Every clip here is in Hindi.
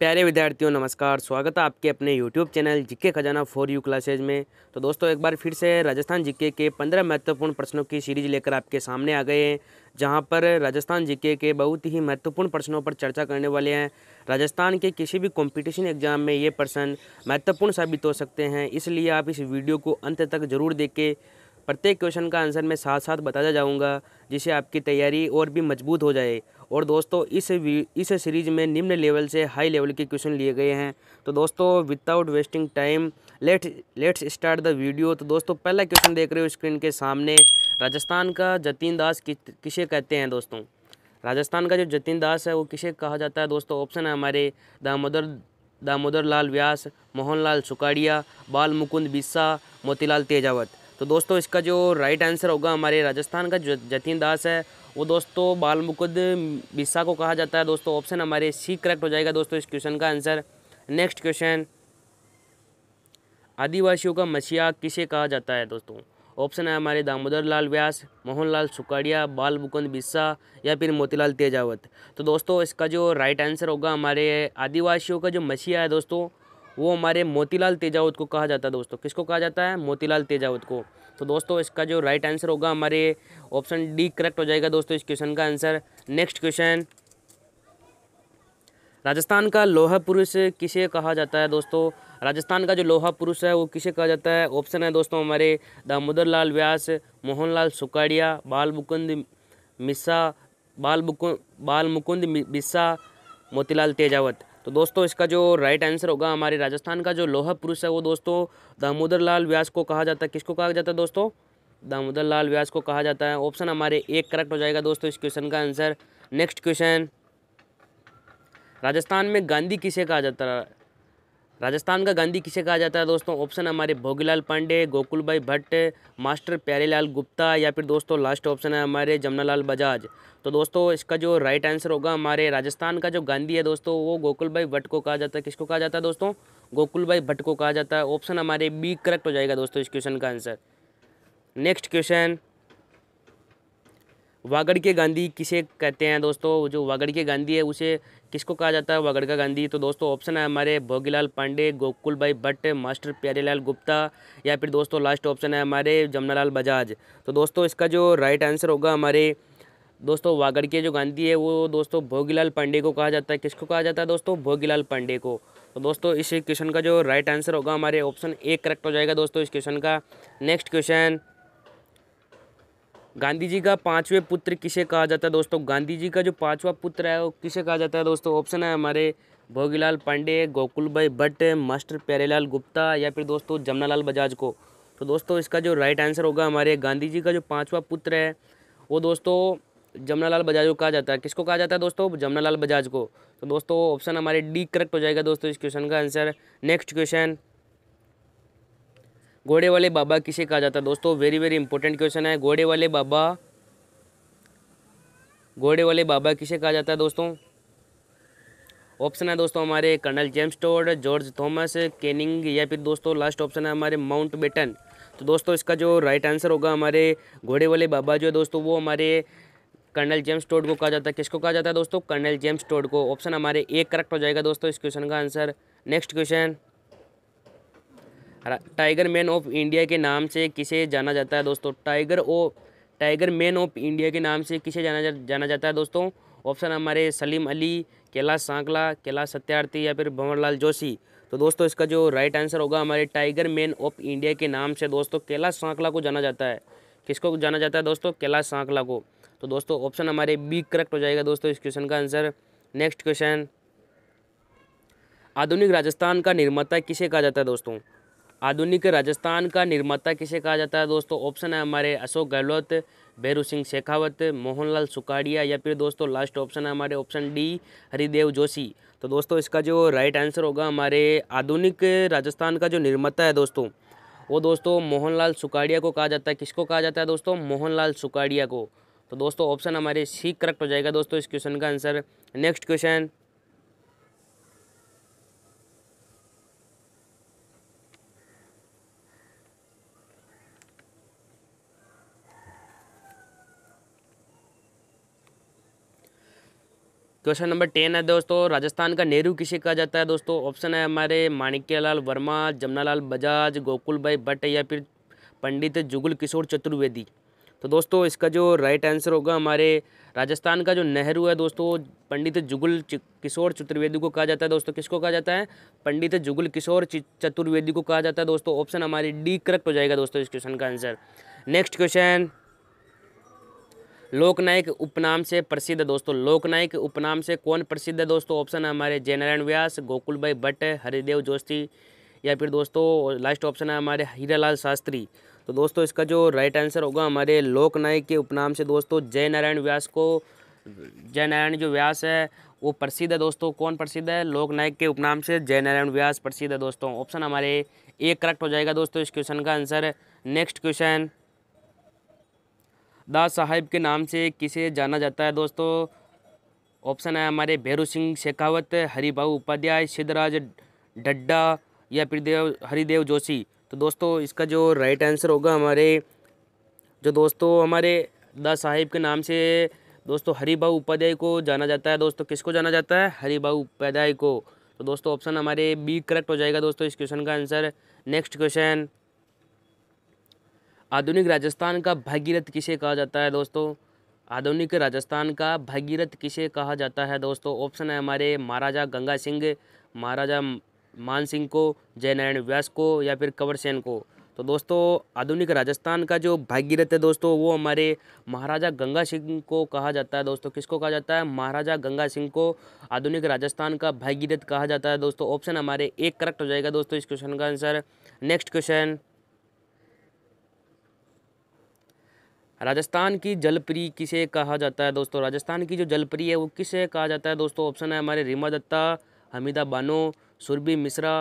प्यारे विद्यार्थियों नमस्कार स्वागत है आपके अपने यूट्यूब चैनल जिक्के खजाना फॉर यू क्लासेज में तो दोस्तों एक बार फिर से राजस्थान जिक्के के पंद्रह महत्वपूर्ण प्रश्नों की सीरीज लेकर आपके सामने आ गए हैं जहां पर राजस्थान जिक्के के बहुत ही महत्वपूर्ण प्रश्नों पर चर्चा करने वाले हैं राजस्थान के किसी भी कॉम्पिटिशन एग्जाम में ये प्रश्न महत्वपूर्ण साबित हो सकते हैं इसलिए आप इस वीडियो को अंत तक जरूर देखें प्रत्येक क्वेश्चन का आंसर मैं साथ साथ बताता जाऊँगा जिससे आपकी तैयारी और भी मजबूत हो जाए और दोस्तों इस इस सीरीज़ में निम्न लेवल से हाई लेवल के क्वेश्चन लिए गए हैं तो दोस्तों without wasting time let let's start the video तो दोस्तों पहला क्वेश्चन देख रहे हो स्क्रीन के सामने राजस्थान का जतीन दास कि, किसे कहते हैं दोस्तों राजस्थान का जो जतीन दास है वो किसे कहा जाता है दोस्तों ऑप्शन है हमारे दामोदर दामोदर लाल व्यास मोहनलाल सुकाड़िया बाल मुकुंद बिस्सा मोतीलाल तेजावत तो दोस्तों इसका जो राइट आंसर होगा हमारे राजस्थान का जतिन दास है वो दोस्तों बाल मुकुद बिस्सा को कहा जाता है दोस्तों ऑप्शन हमारे सी करेक्ट हो जाएगा दोस्तों इस क्वेश्चन का आंसर नेक्स्ट क्वेश्चन आदिवासियों का मसीहा किसे कहा जाता है दोस्तों ऑप्शन है हमारे दामोदर लाल व्यास मोहनलाल सुकाड़िया बाल मुकुंद बिस्सा या फिर मोतीलाल तेजावत तो दोस्तों इसका जो राइट आंसर होगा हमारे आदिवासियों का जो मसीहा है दोस्तों वो हमारे मोतीलाल तेजावत को कहा जाता है दोस्तों किसको कहा जाता है मोतीलाल तेजावत को तो दोस्तों इसका जो राइट आंसर होगा हमारे ऑप्शन डी करेक्ट हो जाएगा दोस्तों इस क्वेश्चन का आंसर नेक्स्ट क्वेश्चन राजस्थान का लोहा पुरुष किसे कहा जाता है दोस्तों राजस्थान का जो लोहा पुरुष है वो किसे कहा जाता है ऑप्शन है दोस्तों हमारे दामोदर लाल व्यास मोहनलाल सुकाड़िया बाल मुकुंद मिस्सा बाल मुकुंद बाल मुकुंद मिस्सा मोतीलाल तेजावत तो दोस्तों इसका जो राइट आंसर होगा हमारे राजस्थान का जो लोहा पुरुष है वो दोस्तों दामोदर लाल व्यास को कहा जाता है किसको कहा जाता है दोस्तों दामोदर लाल व्यास को कहा जाता है ऑप्शन हमारे एक करेक्ट हो जाएगा दोस्तों इस क्वेश्चन का आंसर नेक्स्ट क्वेश्चन राजस्थान में गांधी किसे कहा जाता है राजस्थान का गांधी किसे कहा जाता है दोस्तों ऑप्शन हमारे भोगीलाल पांडे गोकुल भाई भट्ट मास्टर प्यारेलाल गुप्ता या फिर दोस्तों लास्ट ऑप्शन है हमारे जमनालाल बजाज तो दोस्तों इसका जो राइट आंसर होगा हमारे राजस्थान का जो गांधी है दोस्तों वो गोकुल भाई भट्ट को कहा जाता है किसको कहा जाता है दोस्तों गोकुल भाई भट्ट को कहा जाता है ऑप्शन हमारे बी करेक्ट हो जाएगा दोस्तों इस क्वेश्चन का आंसर नेक्स्ट क्वेश्चन वागड़ के गांधी किसे कहते हैं दोस्तों जो वागड़ के गांधी है उसे किसको कहा जाता है वागड़ का गांधी तो दोस्तों ऑप्शन है हमारे भोगीलाल पांडे गोकुल भाई भट्ट मास्टर प्यारेलाल गुप्ता या फिर दोस्तों लास्ट ऑप्शन है हमारे जमनालाल बजाज तो दोस्तों इसका जो राइट आंसर होगा हमारे दोस्तों वागड़ के जो गांधी है वो दोस्तों भोगीलाल पांडे को कहा जाता है किसको कहा जाता है दोस्तों भोगीलाल पांडे को तो दोस्तों इस क्वेश्चन का जो राइट आंसर होगा हमारे ऑप्शन ए करेक्ट हो जाएगा दोस्तों इस क्वेश्चन का नेक्स्ट क्वेश्चन गांधी जी का पाँचवें पुत्र किसे कहा जाता है दोस्तों गांधी जी का जो पाँचवा पुत्र है वो किसे कहा जाता है दोस्तों ऑप्शन है हमारे भोगीलाल पांडे गोकुल भाई भट्ट मास्टर प्यारेलाल गुप्ता या फिर दोस्तों जमनालाल बजाज को तो दोस्तों इसका जो राइट आंसर होगा हमारे गांधी जी का जो पाँचवा पुत्र है वो दोस्तों जमनालाल बजाज को कहा जाता है किसको कहा जाता है दोस्तों जमनालाल बजाज को तो दोस्तों ऑप्शन हमारे डी करेक्ट हो जाएगा दोस्तों इस क्वेश्चन का आंसर नेक्स्ट क्वेश्चन घोड़े वाले बाबा किसे कहा जाता है दोस्तों वेरी वेरी इंपॉर्टेंट क्वेश्चन है घोड़े वाले बाबा घोड़े वाले बाबा किसे कहा जाता है दोस्तों ऑप्शन है दोस्तों हमारे colonel James Tod George Thomas Canning या फिर दोस्तों लास्ट ऑप्शन है हमारे माउंट बेटन तो दोस्तों इसका जो राइट आंसर होगा हमारे घोड़े वाले बाबा जो है दोस्तों वो हमारे कर्नल जेम्स टोड को कहा जाता है किसको कहा जाता है दोस्तों कर्नल जेम्स टोड को ऑप्शन हमारे ए करेक्ट हो जाएगा दोस्तों इस क्वेश्चन का answer next question tiger man of India के नाम से किसे जाना जाता है दोस्तों टाइगर ओ टाइगर मैन ऑफ इंडिया के नाम से किसे जाना जा, जाना जाता है दोस्तों ऑप्शन हमारे सलीम अली कैलाश सांकला कैलाश सत्यार्थी या फिर भंवरलाल जोशी तो दोस्तों इसका जो राइट आंसर होगा हमारे टाइगर मैन ऑफ इंडिया के नाम से दोस्तों कैलाश सांकला को जाना जाता है किसको जाना जाता है दोस्तों कैलाश सांकला को तो दोस्तों ऑप्शन हमारे बी करेक्ट हो जाएगा दोस्तों इस क्वेश्चन का आंसर नेक्स्ट क्वेश्चन आधुनिक राजस्थान का निर्माता किसे कहा जाता है दोस्तों आधुनिक राजस्थान का निर्माता किसे कहा जाता है दोस्तों ऑप्शन है हमारे अशोक गहलोत भैरू सिंह शेखावत मोहनलाल सुखाड़िया या फिर दोस्तों लास्ट ऑप्शन है हमारे ऑप्शन डी हरिदेव जोशी तो दोस्तों इसका जो राइट आंसर होगा हमारे आधुनिक राजस्थान का जो निर्माता है दोस्तों वो दोस्तों मोहनलाल सुखाड़िया को कहा जाता है किसको कहा जाता है दोस्तों मोहनलाल सुखाड़िया को तो दोस्तों ऑप्शन हमारे सी करेक्ट हो जाएगा दोस्तों इस क्वेश्चन का answer next question question number ten है दोस्तों राजस्थान का नेहरू किसे कहा जाता है दोस्तों ऑप्शन है हमारे माणिक्यलाल वर्मा जमनालाल बजाज गोकुल भाई भट्ट या फिर पंडित जुगल किशोर चतुर्वेदी तो दोस्तों इसका जो राइट आंसर होगा हमारे राजस्थान का जो नेहरू है दोस्तों पंडित जुगल किशोर चतुर्वेदी को कहा जाता है दोस्तों किसको कहा जाता है पंडित जुगल किशोर चतुर्वेदी को कहा जाता है दोस्तों ऑप्शन हमारी डी करेक्ट हो जाएगा दोस्तों इस क्वेश्चन का आंसर नेक्स्ट क्वेश्चन लोकनायक उपनाम से प्रसिद्ध दोस्तों लोकनायक उपनाम से कौन प्रसिद्ध है दोस्तों ऑप्शन है हमारे जयनारायण व्यास गोकुल भाई भट्ट हरिदेव जोशी या फिर दोस्तों लास्ट ऑप्शन है हमारे हीरालाल शास्त्री तो दोस्तों इसका जो राइट आंसर होगा हमारे लोकनायक के उपनाम से दोस्तों जयनारायण व्यास को जयनारायण जो व्यास है वो प्रसिद्ध है दोस्तों कौन प्रसिद्ध है लोकनायक के उपनाम से जयनारायण व्यास प्रसिद्ध है दोस्तों ऑप्शन हमारे ए करेक्ट हो जाएगा दोस्तों इस क्वेश्चन का answer next question Das Sahib के नाम से किसे जाना जाता है दोस्तों ऑप्शन है हमारे भैरू सिंह शेखावत हरिभाऊ उपाध्याय सिद्धराज डड्डा या फिर देव हरिदेव जोशी तो दोस्तों इसका जो राइट आंसर होगा हमारे जो दोस्तों हमारे दा साहिब के नाम से दोस्तों हरिभाऊ उपाध्याय को जाना जाता है दोस्तों किसको जाना जाता है हरिभाऊ उपाध्याय को तो दोस्तों ऑप्शन हमारे बी करेक्ट हो जाएगा दोस्तों इस क्वेश्चन का आंसर नेक्स्ट क्वेश्चन आधुनिक राजस्थान का भागीरथ किसे कहा जाता है दोस्तों आधुनिक राजस्थान का भागीरथ किसे कहा जाता है दोस्तों ऑप्शन है हमारे महाराजा गंगा सिंह महाराजा मान सिंह को जयनारायण व्यास को या फिर कंवर सेन को तो दोस्तों आधुनिक राजस्थान का जो भागीरथ है दोस्तों वो हमारे महाराजा गंगा सिंह को कहा जाता है दोस्तों किसको कहा जाता है महाराजा गंगा सिंह को आधुनिक राजस्थान का भागीरथ कहा जाता है दोस्तों ऑप्शन हमारे एक करेक्ट हो जाएगा दोस्तों इस क्वेश्चन का आंसर नेक्स्ट क्वेश्चन राजस्थान की जलप्री किसे कहा जाता है दोस्तों राजस्थान की जो जलप्री है वो किसे कहा जाता है दोस्तों ऑप्शन है हमारे रीमा दत्ता हमीदा बानो सुरभि मिश्रा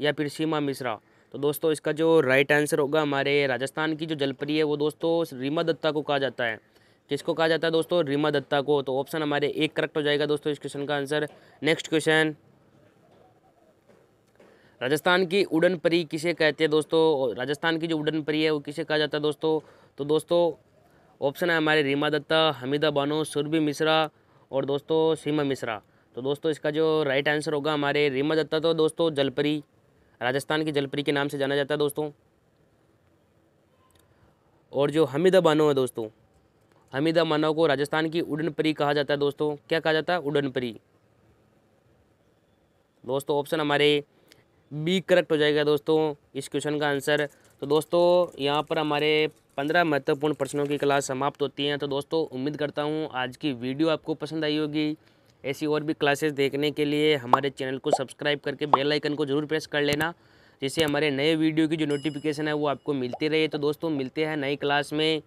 या फिर सीमा मिश्रा तो दोस्तों इसका जो राइट आंसर होगा हमारे राजस्थान की जो जलप्री है वो दोस्तों रीमा दत्ता को कहा जाता है किसको कहा जाता है दोस्तों रीमा दत्ता को तो ऑप्शन हमारे एक करेक्ट हो जाएगा दोस्तों इस क्वेश्चन का आंसर नेक्स्ट क्वेश्चन राजस्थान की उड़न परी किसे कहते हैं दोस्तों राजस्थान की जो उड़न परी है वो किसे कहा जाता है दोस्तों तो दोस्तों ऑप्शन है हमारे रीमा दत्ता हमीदा बानो सुरभि मिश्रा और दोस्तों सीमा मिश्रा तो दोस्तों इसका जो राइट आंसर होगा हमारे रीमा दत्ता तो दोस्तों जलपरी राजस्थान की जलपरी के नाम से जाना जाता है दोस्तों और जो हमीदा बानो है दोस्तों हमीदा मानो को राजस्थान की उड़न परी कहा जाता है दोस्तों क्या कहा जाता है उड़न परी दोस्तों ऑप्शन हमारे बी करेक्ट हो जाएगा दोस्तों इस क्वेश्चन का आंसर तो दोस्तों यहाँ पर हमारे पंद्रह महत्वपूर्ण प्रश्नों की क्लास समाप्त होती है तो दोस्तों उम्मीद करता हूँ आज की वीडियो आपको पसंद आई होगी ऐसी और भी क्लासेस देखने के लिए हमारे चैनल को सब्सक्राइब करके बेल आइकन को ज़रूर प्रेस कर लेना जिससे हमारे नए वीडियो की जो नोटिफिकेशन है वो आपको मिलती रहे तो दोस्तों मिलते हैं नई क्लास में